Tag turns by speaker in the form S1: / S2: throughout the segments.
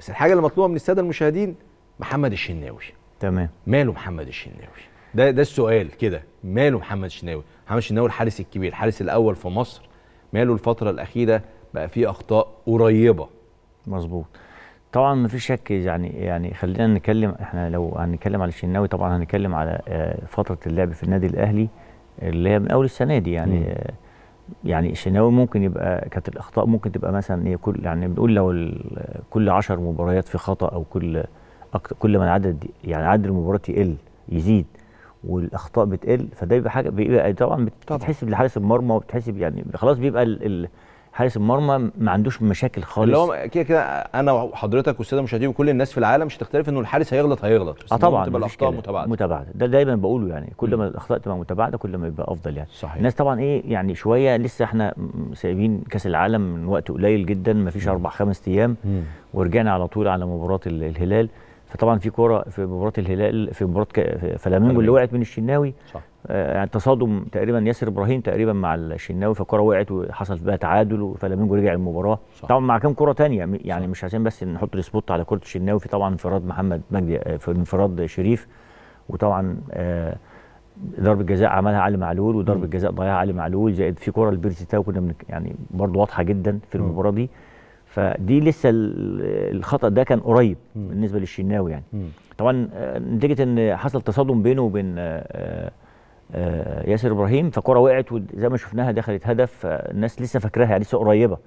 S1: بس الحاجه اللي مطلوبه من الساده المشاهدين محمد الشناوي تمام ماله محمد الشناوي ده ده السؤال كده ماله محمد الشناوي محمد الشناوي الحارس الكبير الحارس الاول في مصر ماله الفتره الاخيره بقى فيه اخطاء قريبه مظبوط طبعا ما فيش شك يعني يعني خلينا نتكلم احنا لو هنتكلم على الشناوي طبعا هنتكلم على آه، فتره اللعب في النادي الاهلي اللي هي من اول السنه دي يعني م. يعني الشناوي ممكن يبقى كانت الاخطاء ممكن تبقى مثلا هي إيه، كل يعني بنقول لو كل 10 مباريات في خطا او كل أكتر كل ما العدد يعني عدد المباريات يقل يزيد والاخطاء بتقل فده بيبقى حاجه بيبقى طبعا بتتحسب لحارس المرمى وبتحسب يعني خلاص بيبقى ال حارس المرمى ما عندوش مشاكل خالص اللي هو كده كده انا وحضرتك والساده المشاهدين وكل الناس في العالم مش هتختلف انه الحارس هيغلط هيغلط اه طبعا تبقى الاخطاء متباعده متباعده ده دايما بقوله يعني كل ما الاخطاء تبقى متباعده كل ما يبقى افضل يعني صحيح. الناس طبعا ايه يعني شويه لسه احنا سايبين كاس العالم من وقت قليل جدا ما فيش اربع خمس ايام ورجعنا على طول على مباراه الهلال فطبعا في كوره في مباراه الهلال في مباراه فلامينجو اللي وقعت من الشناوي صح آه، يعني تصادم تقريبا ياسر ابراهيم تقريبا مع الشناوي فكرة وقعت وحصل بقى تعادل وفلامينجو رجع المباراه طبعا مع كام كوره ثانيه يعني صح. مش عشان بس نحط السبوت على كره الشناوي في طبعا انفراد محمد مجدي آه، في انفراد شريف وطبعا آه ضربه جزاء عملها علي معلول وضربه جزاء ضيعها علي معلول زائد في كوره لبيرتي تاو كنا يعني برضو واضحه جدا في المباراه دي فدي لسه الخطا ده كان قريب بالنسبه للشناوي يعني طبعا آه، نتيجه ان حصل تصادم بينه وبين آه، آه، آه، ياسر ابراهيم فكره وقعت وزي ما شفناها دخلت هدف الناس لسه فاكراها يعني لسه قريبه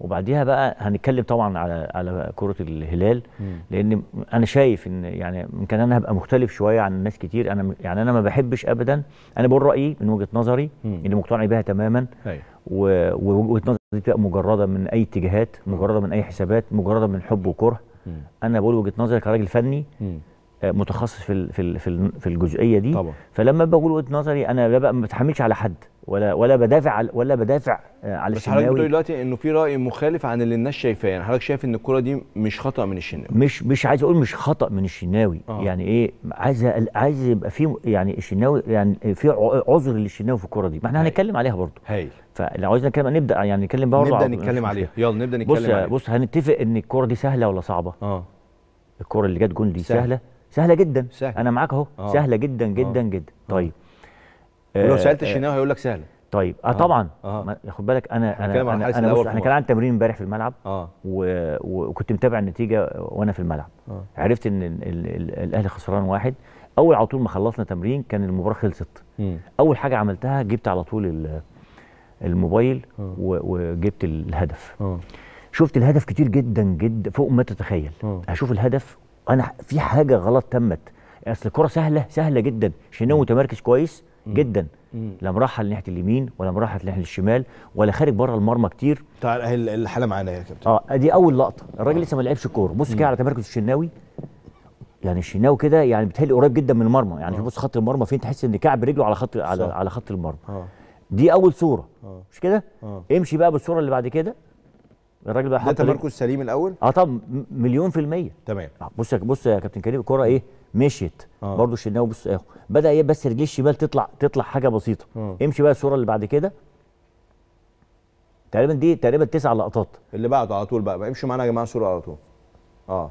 S1: وبعديها بقى هنتكلم طبعا على على كره الهلال لان انا شايف ان يعني يمكن انا هبقى مختلف شويه عن الناس كتير انا يعني انا ما بحبش ابدا انا بقول رايي من وجهه نظري اللي مقتنع بها تماما أيوة. ووجهه نظري دي تبقى مجرده من اي اتجاهات مجرده من اي حسابات مجرده من حب وكره انا بقول وجهه نظري كراجل فني متخصص في في في الجزئيه دي طبعا. فلما بقول وجهه نظري انا لا بقى ما بتحملش على حد ولا ولا بدافع على ولا بدافع آه، على بس حضرتك بتقول دلوقتي انه في راي مخالف عن اللي الناس شايفاه يعني حضرتك شايف ان الكره دي مش خطا من الشناوي مش مش عايز اقول مش خطا من الشناوي آه. يعني ايه عايز عايز يبقى في يعني الشناوي يعني في عذر للشناوي في الكره دي ما احنا هنتكلم عليها برضو هايل فلو عايزنا نتكلم نبدا يعني نتكلم برضه نبدا نتكلم عليها يلا نبدا نتكلم بص عليها. بص هنتفق ان الكره دي سهله ولا صعبه اه الكره اللي جت جون دي سهله, سهلة سهله جدا سهل. انا معاك اهو آه. سهله جدا جدا أوه. جدا طيب آه. ولو سالت الشناوي آه. هيقول لك سهله طيب اه, طبعا خد بالك انا انا انا, أنا, احنا كان عندنا تمرين امبارح في الملعب و... و... وكنت متابع النتيجه وانا في الملعب أوه. عرفت ان الاهلي خسران واحد اول على طول ما خلصنا تمرين كان المباراه خلصت مم. اول حاجه عملتها جبت على طول الموبايل و... وجبت الهدف أوه. شفت الهدف كتير جدا جدا فوق ما تتخيل أوه. هشوف الهدف انا في حاجه غلط تمت اصل الكره سهله سهله جدا شناوي متمركز كويس جدا لا مرحل ناحيه اليمين ولا مرحل ناحيه الشمال ولا خارج بره المرمى كتير تعال اهي الحاله معانا يا كابتن اه دي اول لقطه الراجل آه. لسه ما لعبش الكوره بص كده على تمركز الشناوي يعني الشناوي كده يعني بتهيألي قريب جدا من المرمى يعني آه. بص خط المرمى فين تحس ان كعب رجله على خط على, على خط المرمى آه. دي اول صوره آه. مش كده آه. امشي بقى بالصوره اللي بعد كده الراجل ده حط ده تمركز سليم الاول اه طب مليون في الميه تمام آه، بص بص يا كابتن كريم الكره ايه مشيت آه. برضه الشناوي بص اهو بدا ايه بس رجليه الشمال تطلع تطلع حاجه بسيطه آه. امشي بقى الصوره اللي بعد كده تقريبا دي تقريبا تسع لقطات اللي بعده على طول بقى, ما امشوا معانا يا جماعه الصوره على طول اه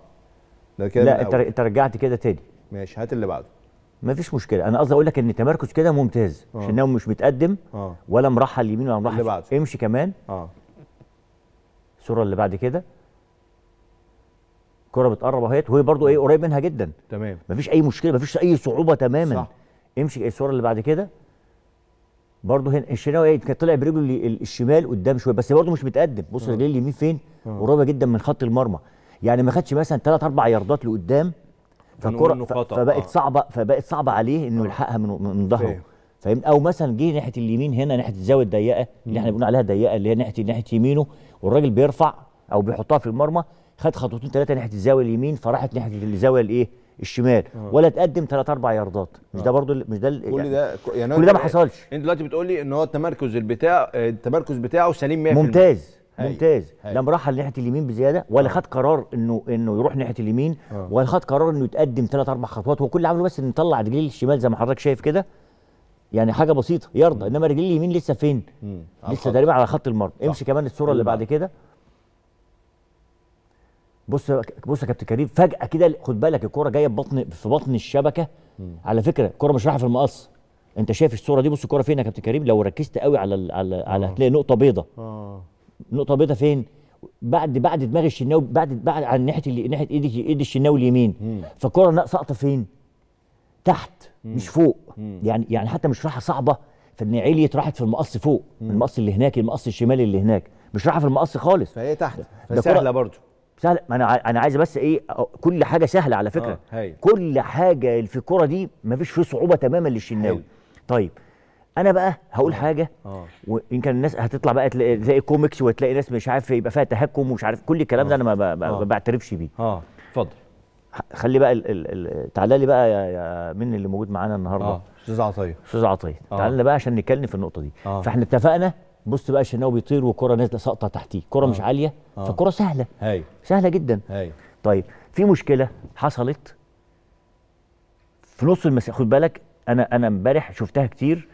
S1: ده كده لا انت انت رجعت كده تاني ماشي هات اللي بعده مفيش مشكله انا قصدي اقول لك ان التمركز كده ممتاز آه. الشناوي مش متقدم آه. ولا مرحل يمين ولا مرحل اللي بعده امشي كمان اه الصوره اللي بعد كده كرة بتقرب اهيت وهي برضو ايه قريب منها جدا تمام مفيش اي مشكله مفيش اي صعوبه تماما صح. امشي الصوره اللي بعد كده برضه هنا الشناوي ايه، كان طلع برجله الشمال قدام شويه بس برضه مش متقدم بص آه. رجله اليمين فين آه. قريبه جدا من خط المرمى يعني ما خدش مثلا ثلاث اربع ياردات لقدام
S2: فالكره فبقت آه. صعبه
S1: فبقت صعبه عليه انه يلحقها من من ظهره فاهم او مثلا جه ناحيه اليمين هنا ناحيه الزاويه الضيقه اللي احنا بنقول عليها ضيقه اللي هي ناحيه ناحيه يمينه والراجل بيرفع او بيحطها في المرمى خد خطوتين ثلاثه ناحيه الزاويه اليمين فراحت ناحيه الزاويه الايه الشمال أوه. ولا تقدم ثلاث اربع ياردات مش ده آه. برضو مش ده يعني يعني كل ده يعني كل ده ما حصلش انت دلوقتي بتقول لي ان هو التمركز البتاع التمركز بتاعه سليم 100% ممتاز هاي. ممتاز هاي. لم راح ناحيه اليمين بزياده ولا آه. خد قرار انه انه يروح ناحيه اليمين أوه. ولا خد قرار انه يتقدم ثلاث اربع خطوات هو كل اللي عمله بس نطلع يطلع رجليه الشمال زي ما حضرتك شايف كده يعني حاجه بسيطه يرضى انما رجلي اليمين لسه فين لسه تقريبا على خط المرمى امشي كمان الصوره اللي بعد كده بص بص يا كابتن كريم فجاه كده خد بالك الكوره جايه ببطن في بطن الشبكه مم. على فكره الكوره مش رايحه في المقص انت شايف الصوره دي بص الكوره فين يا كابتن كريم لو ركزت قوي على ال على آه. على هتلاقي نقطه بيضه اه نقطه بيضه فين بعد بعد دماغ الشناوي بعد بعد عن ناحيه ناحيه ايد ايد الشناوي اليمين فالكره ناقصه فين تحت مش فوق يعني يعني حتى مش راحه صعبه فان عليت راحت في المقص فوق المقص اللي هناك المقص الشمالي اللي هناك مش راحه في المقص خالص فهي تحت سهله برضه سهله ما انا انا عايز بس ايه كل حاجه سهله على فكره آه كل حاجه في الكره دي ما فيش فيه صعوبه تماما للشناوي طيب انا بقى هقول آه، حاجه آه. وان كان الناس هتطلع بقى تلاقي, تلاقي كوميكس وتلاقي ناس مش عارف يبقى فيها تهكم ومش عارف كل الكلام ده آه. انا آه. ما بعترفش بيه اه اتفضل خلي بقى تعالى لي بقى يا, يا مين اللي موجود معانا النهارده آه، استاذ عطيه استاذ عطيه آه. تعالى لنا بقى عشان نتكلم في النقطه دي أوه. فاحنا اتفقنا بص بقى الشناوي بيطير وكره نازله ساقطه تحتيه كره أوه. مش آه. عاليه آه. فكره سهله هي. سهله جدا هي. طيب في مشكله حصلت في نص المساء خد بالك انا انا امبارح شفتها كتير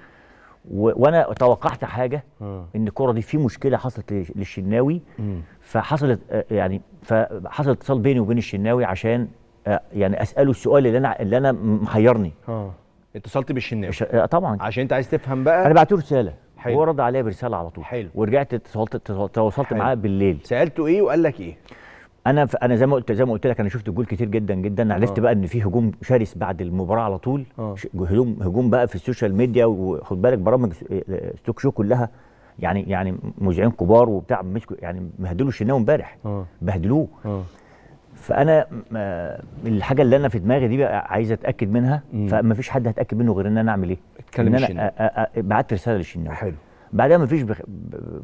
S1: وانا توقعت حاجه م. ان الكره دي في مشكله حصلت للشناوي م. فحصلت يعني فحصل اتصال بيني وبين الشناوي عشان آه، يعني اساله السؤال اللي انا اللي انا محيرني اه اتصلت بالشناوي مش... آه، طبعا عشان انت عايز تفهم بقى انا بعت له رساله حلو. هو رد عليا برساله على طول حلو ورجعت اتصلت تواصلت معاه بالليل سالته ايه وقال لك ايه انا ف... انا زي ما قلت زي ما قلت لك انا شفت الجول كتير جدا جدا آه. عرفت بقى ان في هجوم شرس بعد المباراه على طول هجوم هجوم بقى في السوشيال ميديا وخد بالك برامج ستوك شو كلها يعني يعني مذيعين كبار وبتاع مسكوا يعني بهدلوا الشناوي امبارح آه. بهدلوه آه. فانا الحاجه اللي انا في دماغي دي بقى عايز اتاكد منها فما فيش حد هتاكد منه غير ان انا اعمل ايه اتكلم إن انا بعت رساله للشناوي حلو بعدها ما فيش بخ...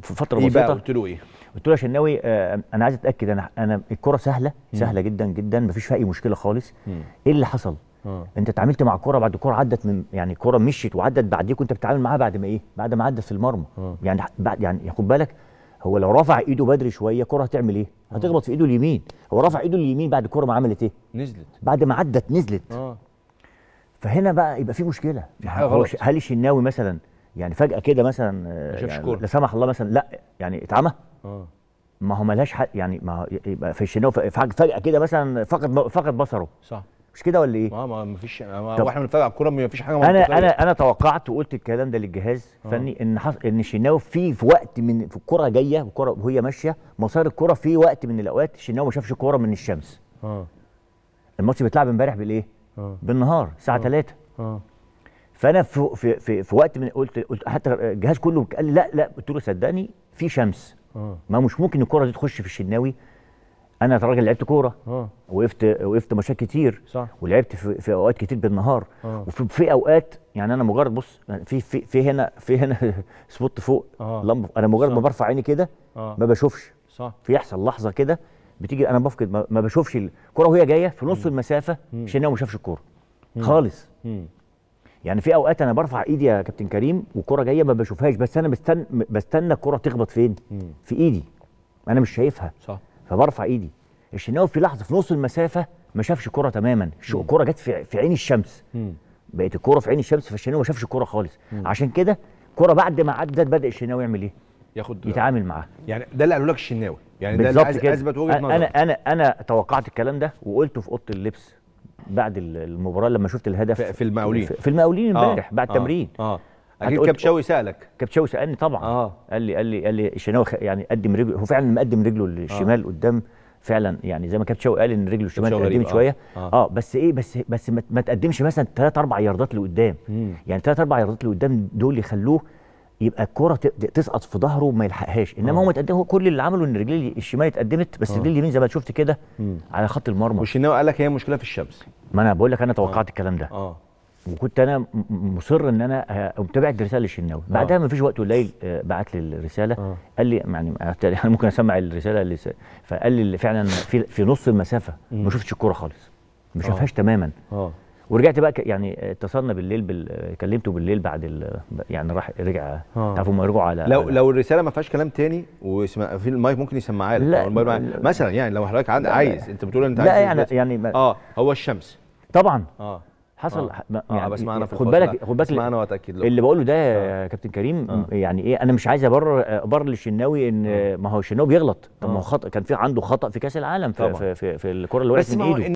S1: في فتره إيه بسيطه قلت له ايه قلت له يا شناوي آه انا عايز اتاكد انا انا الكره سهله مم. سهله جدا جدا ما فيش فيها اي مشكله خالص مم. ايه اللي حصل آه. انت اتعاملت مع الكره بعد الكره عدت من يعني الكره مشيت وعدت بعديك وانت بتتعامل معاها بعد ما ايه بعد ما عدت في المرمى آه. يعني بعد يعني خد بالك هو لو رفع ايده بدري شويه الكره هتعمل ايه؟ آه. هتخبط في ايده اليمين هو رفع ايده اليمين بعد الكره ما عملت ايه؟ نزلت بعد ما عدت نزلت اه فهنا بقى يبقى في مشكله في حاجه غلط هل الشناوي مثلا يعني فجاه كده مثلا آه، يعني لا سمح الله مثلا لا يعني اتعمى اه ما هو ملهاش حق يعني ما يبقى في الشناوي فجاه كده مثلا فقد فقد بصره صح مش كده ولا ايه؟ ما ما فيش ما واحنا بنتفرج على الكوره ما فيش حاجه انا انا انا توقعت وقلت الكلام ده للجهاز آه. الفني ان حص... ان الشناوي في في وقت من في الكوره جايه الكوره وهي ماشيه مسار الكوره في وقت من الاوقات الشناوي ما شافش كوره من الشمس اه الماتش بيتلعب امبارح بالايه؟ آه. بالنهار الساعه 3 آه. اه فانا في في في, في وقت من قلت قلت حتى الجهاز كله قال لي لا لا قلت له صدقني في شمس آه. ما مش ممكن الكوره دي تخش في الشناوي انا راجل لعبت كوره آه. وقفت وقفت ماتشات كتير صح. ولعبت في, في اوقات كتير بالنهار أوه. وفي في اوقات يعني انا مجرد بص يعني في في, في هنا في هنا سبوت فوق آه. لمبه انا مجرد ما برفع عيني كده آه. ما بشوفش صح في يحصل لحظه كده بتيجي انا بفقد ما, بشوفش الكوره وهي جايه في نص مم. المسافه شناوي ما شافش الكوره خالص مم. يعني في اوقات انا برفع ايدي يا كابتن كريم والكره جايه ما بشوفهاش بس انا بستنى بستنى الكوره تخبط فين مم. في ايدي انا مش شايفها صح فبرفع ايدي الشناوي في لحظه في نص المسافه ما شافش كرة تماما الكوره جت في عين الشمس بقت الكوره في عين الشمس فالشناوي ما شافش الكوره خالص مم. عشان كده كرة بعد ما عدت بدأ الشناوي يعمل ايه؟ ياخد يتعامل معاها يعني ده اللي قالوا لك الشناوي يعني ده اللي اثبت وجهه نظرك انا انا انا توقعت الكلام ده وقلته في اوضه اللبس بعد المباراه لما شفت الهدف في المقاولين في المقاولين امبارح آه بعد آه. التمرين آه, آه اكيد كبشاوي سالك كبشاوي سالني طبعا آه. قال لي قال لي قال لي الشناوي يعني قدم رجله هو فعلا مقدم رجله للشمال آه. قدام فعلا يعني زي ما كابتشاوي قال ان رجله الشمال اتقدمت آه. شويه آه. آه. بس ايه بس بس ما تقدمش مثلا 3 4 ياردات لقدام يعني 3 4 ياردات لقدام دول يخلوه يبقى الكره تسقط في ظهره وما يلحقهاش انما آه. هو متقدم هو كل اللي عمله ان رجليه الشمال اتقدمت بس آه. رجليه اليمين زي ما شفت كده على خط المرمى والشناوي قال لك هي مشكله في الشمس ما انا بقول لك انا توقعت آه. الكلام ده آه. وكنت انا مصر ان انا آه، متابع الرساله للشناوي آه. بعدها ما فيش وقت قليل آه، بعت لي الرساله قال لي يعني انا ممكن اسمع الرساله اللي فقال لي فعلا في في نص المسافه ما شفتش الكوره خالص ما شافهاش تماما أوه. ورجعت بقى يعني اتصلنا بالليل بال... كلمته بالليل بعد ال... يعني راح رجع تعرفوا ما رجعوا على لو على... لو الرساله ما فيهاش كلام تاني وسمع في المايك ممكن يسمعها لك لا, لا, مثلا يعني لو حضرتك عايز انت بتقول انت عايز لا يعني يعني اه هو الشمس طبعا اه حصل آه. ما آه، يعني آه بس معنا في خد بالك خد بالك معنا واتاكد له اللي بقوله ده آه. يا آه. كابتن كريم آه. يعني ايه انا مش عايز ابرر ابرر للشناوي ان آه. ما هو الشناوي بيغلط طب آه. ما هو آه. خطا كان في عنده خطا في كاس العالم في, طبعا. في في, في الكره اللي وقعت من ايده